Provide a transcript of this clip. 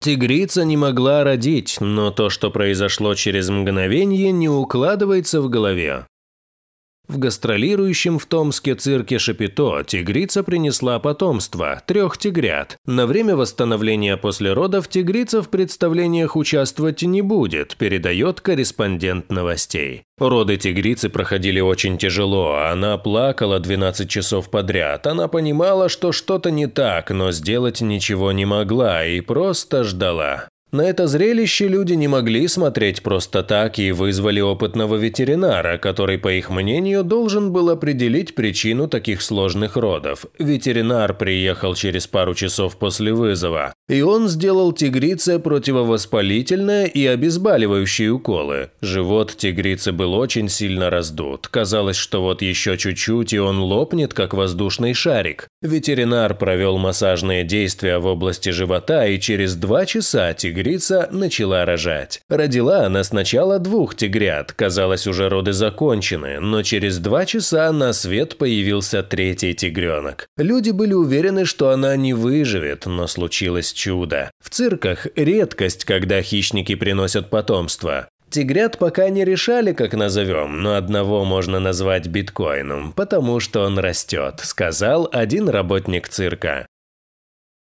Тигрица не могла родить, но то, что произошло через мгновение, не укладывается в голове. В гастролирующем в Томске цирке Шапито тигрица принесла потомство – трех тигрят. На время восстановления после родов тигрица в представлениях участвовать не будет, передает корреспондент новостей. Роды тигрицы проходили очень тяжело, она плакала 12 часов подряд, она понимала, что что-то не так, но сделать ничего не могла и просто ждала. На это зрелище люди не могли смотреть просто так и вызвали опытного ветеринара, который, по их мнению, должен был определить причину таких сложных родов. Ветеринар приехал через пару часов после вызова, и он сделал тигрице противовоспалительное и обезболивающие уколы. Живот тигрицы был очень сильно раздут. Казалось, что вот еще чуть-чуть, и он лопнет, как воздушный шарик. Ветеринар провел массажные действия в области живота, и через два часа тигрица тигрица начала рожать. Родила она сначала двух тигрят, казалось, уже роды закончены, но через два часа на свет появился третий тигренок. Люди были уверены, что она не выживет, но случилось чудо. В цирках редкость, когда хищники приносят потомство. Тигрят пока не решали, как назовем, но одного можно назвать биткоином, потому что он растет, сказал один работник цирка.